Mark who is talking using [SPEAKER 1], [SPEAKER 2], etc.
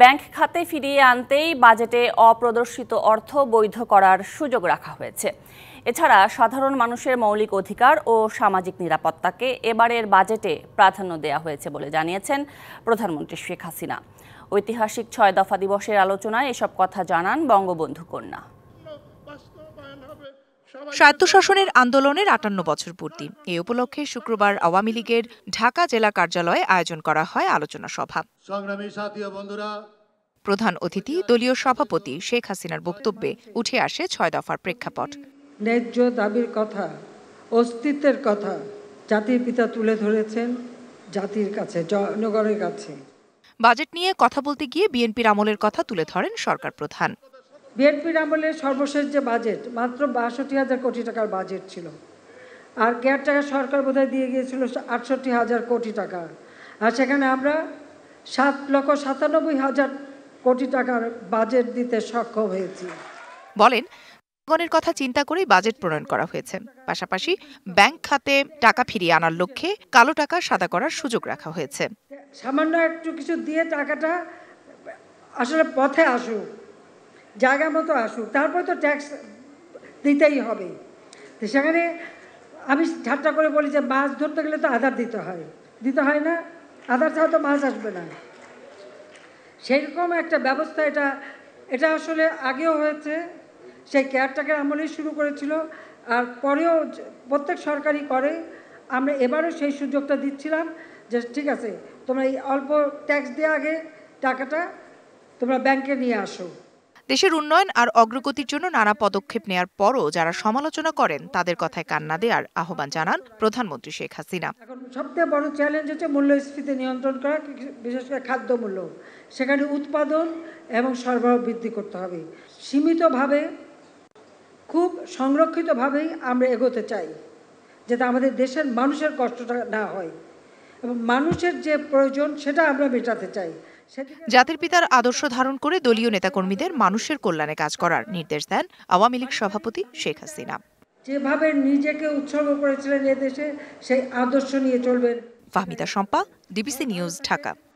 [SPEAKER 1] bank খাতে ফিরিয়ে আনতেই বাজেটে অপ্রদর্শিত অর্থ বৈধ করার সুযোগ রাখা হয়েছে এছাড়া সাধারণ মানুষের মৌলিক অধিকার ও সামাজিক নিরাপত্তাকে এবারের বাজেটে প্রাধান্য দেয়া হয়েছে বলে জানিয়েছেন প্রধানমন্ত্রী শেখ হাসিনা ঐতিহাসিক ছয় দফা দিবসের আলোচনায় এসব কথা জানান বঙ্গবন্ধু কন্যা স্বায়ত্তশাসনের আন্দোলনের আটান্ন বছর পূর্তি এ উপলক্ষে শুক্রবার
[SPEAKER 2] আওয়ামী লীগের ঢাকা জেলা কার্যালয়ে আয়োজন করা হয় আলোচনা সভা প্রধান অতিথি দলীয় সভাপতি শেখ হাসিনার বক্তব্যে উঠে আসে ছয় দফার প্রেক্ষাপট
[SPEAKER 3] ন্যায্য দাবির কথা অস্তিত্বের কথা জাতির পিতা তুলে ধরেছেন জাতির কাছে জনগণের কাছে বাজেট নিয়ে কথা বলতে গিয়ে বিএনপির আমলের কথা তুলে ধরেন সরকার প্রধান বিএনপির আমলে সর্বশেষ যে বাজেট মাত্র বাষট্টি হাজার কোটি টাকার বাজেট ছিল আর টাকা সরকার বোধহয় দিয়ে গিয়েছিল আটষট্টি হাজার কোটি টাকা আর সেখানে আমরা সাত লক্ষ সাতানব্বই হাজার কোটি টাকার বাজেট দিতে সক্ষম হয়েছি বলেন জনগণের
[SPEAKER 2] কথা চিন্তা করেই বাজেট প্রণয়ন করা হয়েছে পাশাপাশি ব্যাংক খাতে টাকা ফিরিয়ে আনার লক্ষ্যে কালো টাকা সাদা করার সুযোগ রাখা হয়েছে
[SPEAKER 3] সামান্য একটু কিছু দিয়ে টাকাটা আসলে পথে আসুক জায়গা মতো আসুক তারপর তো ট্যাক্স দিতেই হবে তো সেখানে আমি ঠাট্টা করে বলি যে মাছ ধরতে গেলে তো আধার দিতে হয় দিতে হয় না আধার ছাড়া তো মাছ আসবে না সেইরকম একটা ব্যবস্থা এটা এটা আসলে আগেও হয়েছে সেই কেয়ারটাকে আমলেই শুরু করেছিল আর পরেও প্রত্যেক সরকারি করে আমরা এবারও সেই সুযোগটা দিচ্ছিলাম যে ঠিক আছে তোমরা এই অল্প ট্যাক্স দেওয়া আগে টাকাটা তোমরা ব্যাংকে নিয়ে আসো
[SPEAKER 2] দেশের উন্নয়ন আর অগ্রগতির জন্য নানা পদক্ষেপ নেয়ার পরও যারা সমালোচনা করেন তাদের কথায় কান্না দেওয়ার আহ্বান জানান প্রধানমন্ত্রী শেখ হাসিনা
[SPEAKER 3] সবচেয়ে বড় চ্যালেঞ্জ হচ্ছে মূল্যস্ফীতি নিয়ন্ত্রণ করা বিশেষ করে খাদ্য মূল্য সেখানে উৎপাদন এবং সরবরাহ বৃদ্ধি করতে হবে সীমিতভাবে খুব সংরক্ষিতভাবেই আমরা এগোতে চাই যাতে আমাদের দেশের মানুষের কষ্টটা না হয় এবং মানুষের যে প্রয়োজন সেটা আমরা মেটাতে চাই জাতির পিতার
[SPEAKER 2] আদর্শ ধারণ করে দলীয় নেতাকর্মীদের মানুষের কল্যাণে কাজ করার নির্দেশ দেন আওয়ামী লীগ সভাপতি শেখ হাসিনা
[SPEAKER 3] যেভাবে নিজেকে উৎসর্গ করেছিলেন এদেশে সেই আদর্শ নিয়ে চলবেন
[SPEAKER 2] ফাহমিদা শম্পা ডিবিসি নিউজ ঢাকা